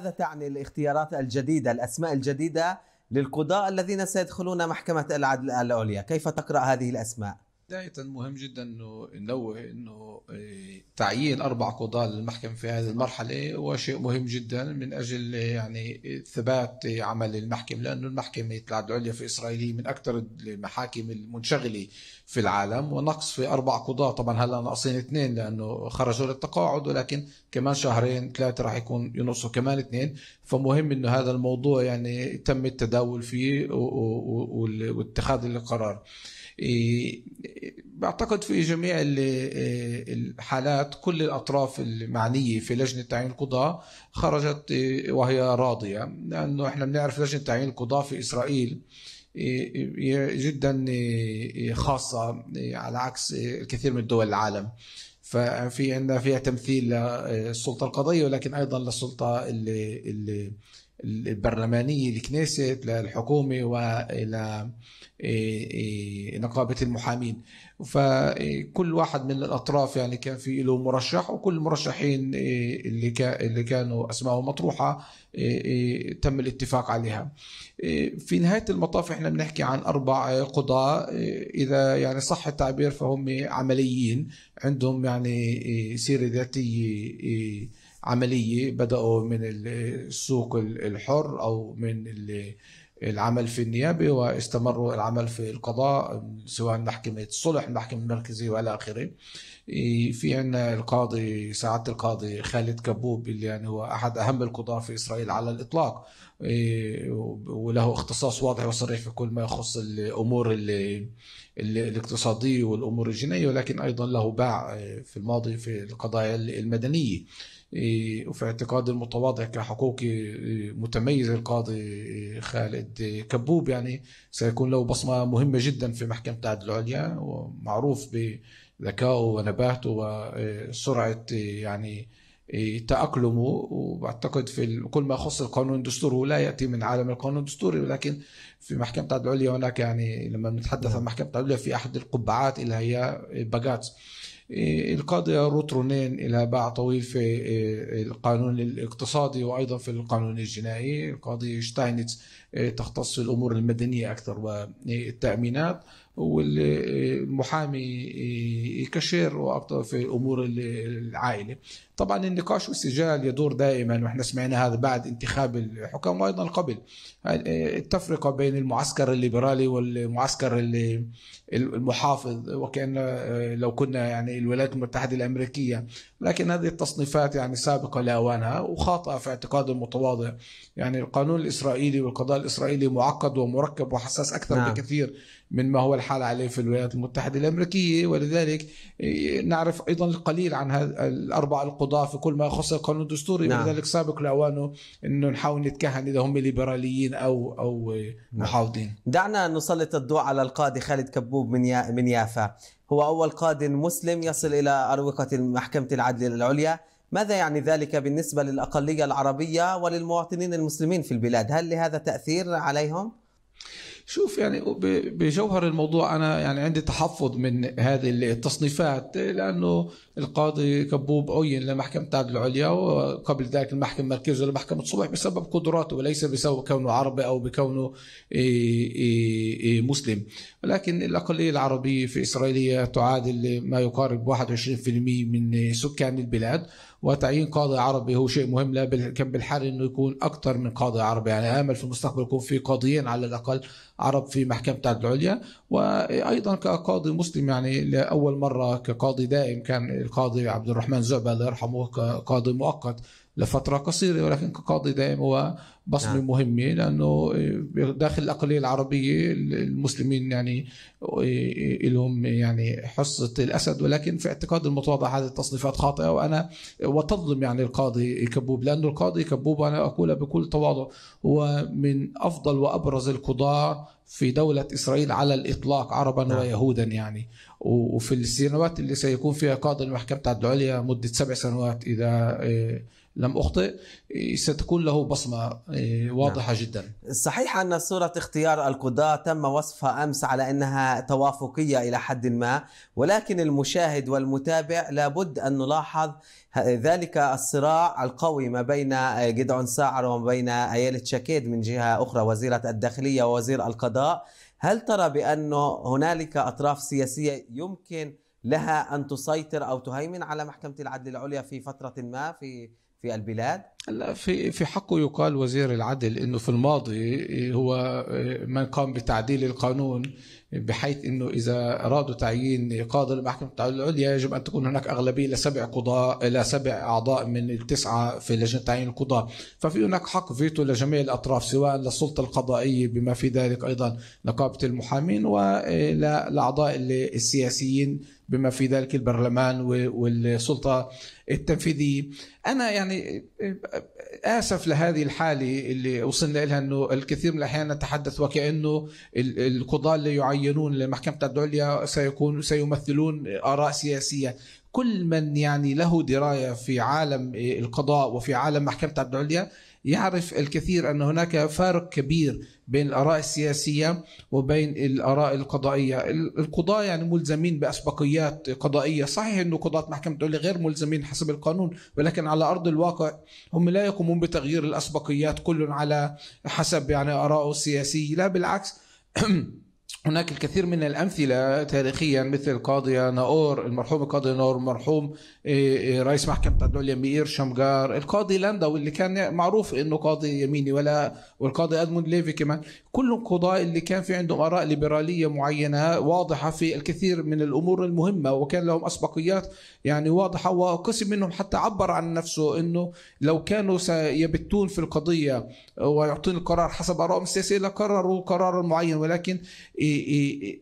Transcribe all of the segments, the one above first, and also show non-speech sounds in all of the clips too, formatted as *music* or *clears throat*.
ماذا تعني الاختيارات الجديدة الأسماء الجديدة للقضاء الذين سيدخلون محكمة العدل العليا كيف تقرأ هذه الأسماء؟ بداية مهم جدا انه ننوه انه آه، تعيين اربع قضاة للمحكمة في هذه المرحلة هو شيء مهم جدا من اجل آه، يعني ثبات آه، عمل المحكمة لانه المحكمة العدل العليا في اسرائيل هي من اكثر المحاكم المنشغلة في العالم ونقص في اربع قضاة طبعا هلا ناقصين اثنين لانه خرجوا للتقاعد ولكن كمان شهرين ثلاثة راح يكون ينقصوا كمان اثنين فمهم انه هذا الموضوع يعني تم التداول فيه واتخاذ القرار. بعتقد إيه، في جميع إيه، الحالات كل الأطراف المعنية في لجنة تعيين القضاة خرجت إيه، وهي راضية لأنه إحنا بنعرف لجنة تعيين القضاة في إسرائيل جدا خاصة على عكس الكثير من دول العالم ففي عندنا فيها تمثيل للسلطة القضائية ولكن أيضا للسلطة اللي اللي البرلمانية لكنيسة للحكومة وإلى إيه، إيه، نقابة المحامين فكل واحد من الأطراف يعني كان في له مرشح وكل المرشحين إيه، اللي كانوا أسمائهم مطروحة تم الاتفاق عليها في نهاية المطاف احنا بنحكي عن أربع قضاة إذا يعني صح التعبير فهم عمليين عندهم يعني سيرة ذاتية عمليه بداوا من السوق الحر او من العمل في النيابه واستمروا العمل في القضاء سواء محكمه الصلح المحكمه المركزيه والى اخره في عندنا القاضي سعاده القاضي خالد كبوب اللي يعني هو احد اهم القضاه في اسرائيل على الاطلاق إيه، وله اختصاص واضح وصريح في كل ما يخص الامور الاقتصاديه والامور الجنائيه ولكن ايضا له باع إيه، في الماضي في القضايا المدنيه إيه، وفي اعتقادي المتواضع كحقوقي متميز القاضي خالد كبوب يعني سيكون له بصمه مهمه جدا في محكمه العدل العليا ومعروف ب ذكائه ونباهته وسرعه يعني تأقلمه وبعتقد في كل ما يخص القانون الدستوري هو لا يأتي من عالم القانون الدستوري ولكن في محكمة العدل العليا هناك يعني لما نتحدث عن نعم. محكمة العليا في أحد القبعات اللي هي باجاتس القاضية روت رونين باع طويل في آه، القانون الاقتصادي وأيضا في القانون الجنائي القاضي شتاينتس آه، تختص في الأمور المدنية أكثر والتأمينات والمحامي يكشر في امور العائله طبعا النقاش والسجال يدور دائما واحنا سمعنا هذا بعد انتخاب الحكام وايضا قبل التفرقه بين المعسكر الليبرالي والمعسكر المحافظ وكان لو كنا يعني الولايات المتحده الامريكيه لكن هذه التصنيفات يعني سابقه لاوانها وخاطئه في اعتقاد المتواضع يعني القانون الاسرائيلي والقضاء الاسرائيلي معقد ومركب وحساس اكثر نعم. بكثير من ما هو الحال عليه في الولايات المتحدة الأمريكية ولذلك إيه، نعرف أيضا القليل عن الأربع القضاة في كل ما يخص القانون الدستوري نعم. ولذلك سابق لأوانه أنه نحاول نتكهن إذا هم ليبراليين أو أو إيه، نعم. محافظين دعنا نسلط الضوء على القاضي خالد كبوب من من يافا هو أول قاضي مسلم يصل إلى أروقة محكمة العدل العليا ماذا يعني ذلك بالنسبة للأقلية العربية وللمواطنين المسلمين في البلاد هل لهذا تأثير عليهم؟ شوف يعني بجوهر الموضوع انا يعني عندي تحفظ من هذه التصنيفات لانه القاضي كبوب عين يعني لمحكمة العدل العليا وقبل ذلك المحكمة المركزية لمحكمة الصبح بسبب قدراته وليس بسبب كونه عربي أو بكونه مسلم ولكن الأقلية العربية في إسرائيل تعادل ما يقارب 21% من سكان البلاد وتعيين قاضي عربي هو شيء مهم لا كان بالحال انه يكون اكثر من قاضي عربي يعني امل في المستقبل يكون في قاضيين على الاقل عرب في محكمة العدل العليا وايضا كقاضي مسلم يعني لاول مره كقاضي دائم كان القاضي عبد الرحمن زعبة الله يرحمه قاضي مؤقت لفترة قصيرة ولكن كقاضي دائم هو بصمة نعم. مهمة لأنه داخل الأقلية العربية المسلمين يعني لهم يعني حصة الأسد ولكن في اعتقاد المتواضع هذه التصنيفات خاطئة وأنا وتظلم يعني القاضي كبوب لأنه القاضي كبوب أنا أقولها بكل تواضع هو من أفضل وأبرز القضاة في دولة إسرائيل على الإطلاق عربا نعم. ويهودا يعني وفي السنوات اللي سيكون فيها قاضي المحكمة العليا مدة سبع سنوات إذا آه، لم أخطئ إيه، ستكون له بصمة إيه، واضحة نعم. جدا صحيح أن صورة اختيار القضاة تم وصفها أمس على أنها توافقية إلى حد ما ولكن المشاهد والمتابع لابد أن نلاحظ ذلك الصراع القوي ما بين إيه، جدعون ساعر وما بين أيالة شاكيد من جهة أخرى وزيرة الداخلية ووزير القضاء هل ترى بأن هنالك أطراف سياسية يمكن لها أن تسيطر أو تهيمن على محكمة العدل العليا في فترة ما في في البلاد؟ لا في في حقه يقال وزير العدل انه في الماضي هو من قام بتعديل القانون بحيث انه اذا ارادوا تعيين قاضي المحكمه العليا يجب ان تكون هناك اغلبيه لسبع قضاء سبع اعضاء من التسعه في لجنه تعيين القضاء، ففي هناك حق فيتو لجميع الاطراف سواء للسلطه القضائيه بما في ذلك ايضا نقابه المحامين ولاعضاء السياسيين بما في ذلك البرلمان والسلطه التنفيذيه انا يعني اسف لهذه الحاله اللي وصلنا إليها انه الكثير من الاحيان نتحدث وكانه القضاه اللي يعينون لمحكمه العليا سيكون سيمثلون اراء سياسيه كل من يعني له درايه في عالم القضاء وفي عالم محكمه العليا يعرف الكثير أن هناك فارق كبير بين الآراء السياسية وبين الآراء القضائية القضاة يعني ملزمين بأسبقيات قضائية صحيح أن قضاة محكمة الدولة غير ملزمين حسب القانون ولكن على أرض الواقع هم لا يقومون بتغيير الأسبقيات كل على حسب يعني آرائه السياسية لا بالعكس *clears throat* هناك الكثير من الأمثلة تاريخيا مثل القاضية ناور المرحوم القاضي ناور المرحوم إيه، إيه، رئيس محكمة الدولة مير شمجار القاضي لاندا اللي كان معروف انه قاضي يميني ولا والقاضي ادموند ليفي كمان كل القضاء اللي كان في عندهم آراء ليبرالية معينة واضحة في الكثير من الأمور المهمة وكان لهم أسبقيات يعني واضحة وقسم منهم حتى عبر عن نفسه انه لو كانوا سيبتون في القضية ويعطون القرار حسب آرائهم السياسية لقرروا قرارا معين ولكن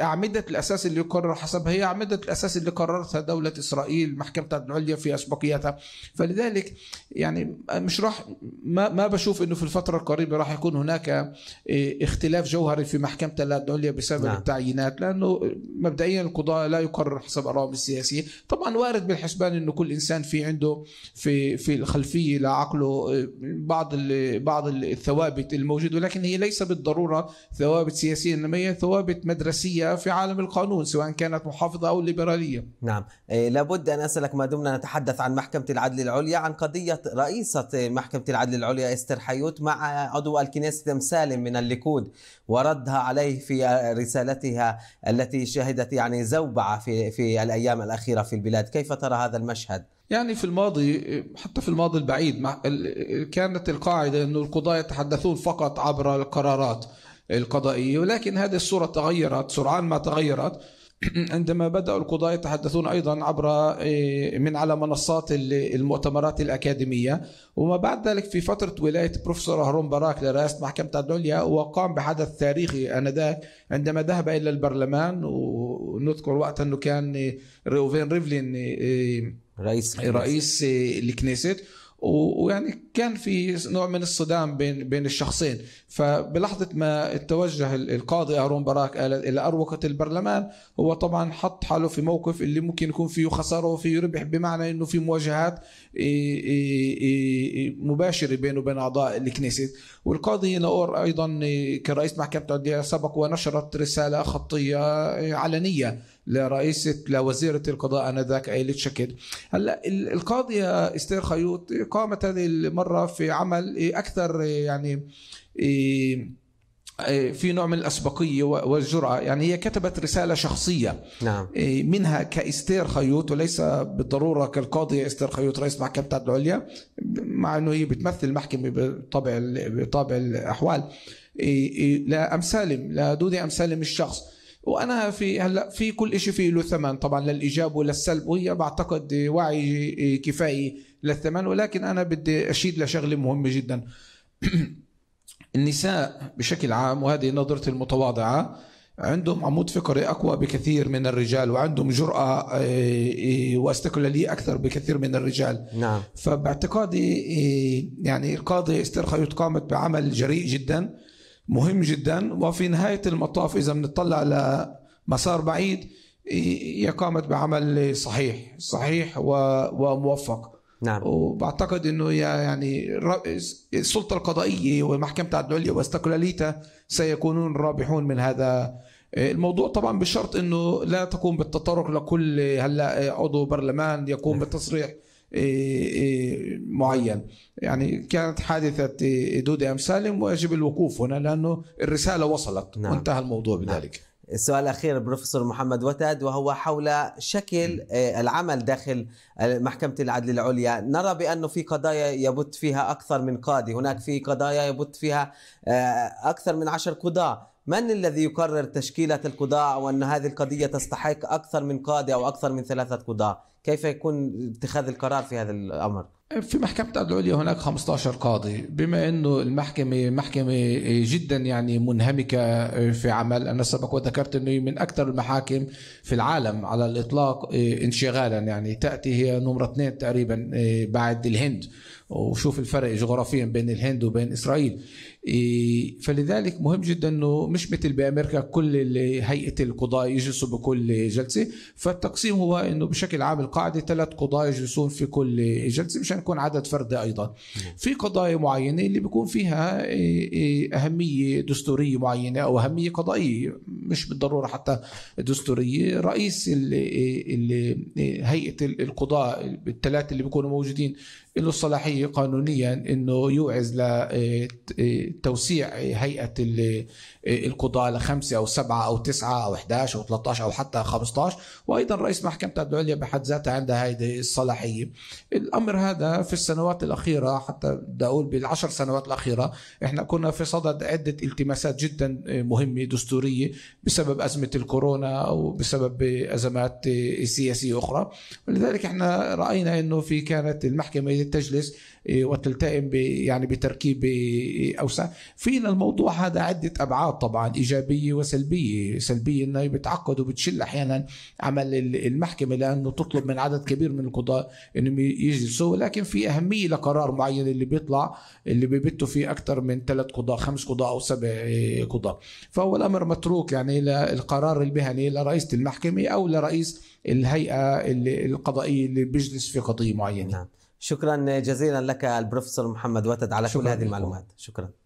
أعمدة الأساس اللي يقرر حسب هي أعمدة الأساس اللي قررتها دولة إسرائيل محكمتها العليا في أسبقيتها فلذلك يعني مش راح ما, ما بشوف أنه في الفترة القريبة راح يكون هناك اختلاف جوهري في محكمة العليا بسبب نعم. التعيينات لأنه مبدئيا القضاء لا يقرر حسب آرائهم السياسية طبعا وارد بالحسبان أنه كل إنسان في عنده في في الخلفية لعقله بعض بعض الثوابت الموجودة ولكن هي ليس بالضرورة ثوابت سياسية إنما هي ثوابت روابط مدرسية في عالم القانون سواء كانت محافظة أو ليبرالية نعم إيه، لابد أن أسألك ما دمنا نتحدث عن محكمة العدل العليا عن قضية رئيسة محكمة العدل العليا استر حيوت مع عضو الكنيسة سالم من الليكود وردها عليه في رسالتها التي شهدت يعني زوبعة في, في الأيام الأخيرة في البلاد كيف ترى هذا المشهد؟ يعني في الماضي حتى في الماضي البعيد كانت القاعدة أن القضاة يتحدثون فقط عبر القرارات القضائية ولكن هذه الصورة تغيرت سرعان ما تغيرت *clears throat* عندما بدأوا القضاة يتحدثون أيضا عبر إيه، من على منصات المؤتمرات الأكاديمية وما بعد ذلك في فترة ولاية بروفيسور هارون براك لرئاسة محكمة العليا وقام بحدث تاريخي آنذاك عندما ذهب إلى البرلمان ونذكر وقت أنه كان إيه، ريوفين ريفلين إيه، رئيس رئيس الكنيست ويعني كان في نوع من الصدام بين بين الشخصين فبلحظه ما توجه القاضي أرون براك الى اروقه البرلمان هو طبعا حط حاله في موقف اللي ممكن يكون فيه خساره وفيه ربح بمعنى انه في مواجهات مباشره بينه وبين اعضاء الكنيسة والقاضي ناور ايضا كرئيس محكمه عدية سبق ونشرت رساله خطيه علنيه لرئيسة لوزيرة القضاء آنذاك عيلة شكل هلا القاضية استير خيوط قامت هذه المرة في عمل أكثر يعني في نوع من الأسبقية والجرأة يعني هي كتبت رسالة شخصية نعم. منها كاستير خيوط وليس بالضرورة كالقاضية استير خيوط رئيس محكمة العليا مع أنه هي بتمثل المحكمة بطابع بطابع الأحوال لا أم سالم لا دودي أم سالم الشخص وانا في هلا في كل شيء فيه له ثمن طبعا للايجاب وللسلب وهي بعتقد وعي كفائي للثمن ولكن انا بدي اشيد لشغله مهمه جدا *clears throat* النساء بشكل عام وهذه نظرتي المتواضعه عندهم عمود فقري اقوى بكثير من الرجال وعندهم جراه إيه، إيه، واستقلاليه اكثر بكثير من الرجال نعم فباعتقادي إيه، يعني القاضي استرخيوت قامت بعمل جريء جدا مهم جدا وفي نهاية المطاف إذا بنطلع لمسار بعيد هي قامت بعمل صحيح صحيح وموفق نعم وبعتقد انه يعني السلطه القضائيه ومحكمه العدل العليا واستقلاليتها سيكونون رابحون من هذا الموضوع طبعا بشرط انه لا تقوم بالتطرق لكل هلا عضو برلمان يقوم بالتصريح إيه، إيه، معين يعني كانت حادثة إيه، دودي أم سالم ويجب الوقوف هنا لأنه الرسالة وصلت نعم. وانتهى الموضوع نعم. بذلك نعم. السؤال الأخير بروفيسور محمد وتد وهو حول شكل العمل داخل محكمة العدل العليا نرى بأنه في قضايا يبت فيها أكثر من قاضي هناك في قضايا يبت فيها أكثر من عشر قضاة من الذي يقرر تشكيلة القضاء وأن هذه القضية تستحق أكثر من قاضي أو أكثر من ثلاثة قضاة كيف يكون اتخاذ القرار في هذا الأمر في محكمة العليا هناك 15 قاضي بما أنه المحكمة محكمة آه، جدا يعني منهمكة آه، في عمل أنا سبق وذكرت أنه من أكثر المحاكم في العالم على الإطلاق آه، انشغالا يعني تأتي هي نمرة اثنين تقريبا بعد الهند وشوف الفرق جغرافيا بين الهند وبين إسرائيل فلذلك مهم جدا أنه مش مثل بأمريكا كل هيئة القضاء يجلسوا بكل جلسة فالتقسيم هو أنه بشكل عام القاعدة ثلاث قضاة يجلسون في كل جلسة مشان عشان يكون عدد فردي ايضا نعم. في قضايا معينه اللي بيكون فيها إيه، إيه، اهميه دستوريه معينه او اهميه قضائيه مش بالضروره حتى دستوريه رئيس اللي إيه، هيئه القضاء الثلاثه اللي بيكونوا موجودين له الصلاحيه قانونيا انه يوعز لتوسيع هيئه القضاه لخمسه او سبعه او تسعه او 11 او 13 او حتى 15 وايضا رئيس محكمه العليا بحد ذاتها عندها هذه الصلاحيه الامر هذا هذا في السنوات الأخيرة حتى بدي أقول بالعشر سنوات الأخيرة إحنا كنا في صدد عدة التماسات جدا آه، مهمة دستورية بسبب أزمة الكورونا أو بسبب أزمات آه، سياسية أخرى ولذلك إحنا رأينا أنه في كانت المحكمة تجلس آه، وتلتئم يعني بتركيب أوسع فينا الموضوع هذا عدة أبعاد طبعا إيجابية وسلبية سلبية أنه بتعقد وبتشل أحيانا عمل المحكمة لأنه تطلب من عدد كبير من القضاة أنهم يجلسوا ولكن لكن في أهمية لقرار معين اللي بيطلع اللي بيبتوا فيه أكثر من ثلاث قضاة خمس قضاة أو سبع آه، قضاة فهو الأمر متروك يعني للقرار المهني لرئيسة المحكمة أو لرئيس الهيئة القضائية اللي بيجلس في قضية معينة نعم. شكرا جزيلا لك البروفيسور محمد وتد على كل هذه المعلومات شكرا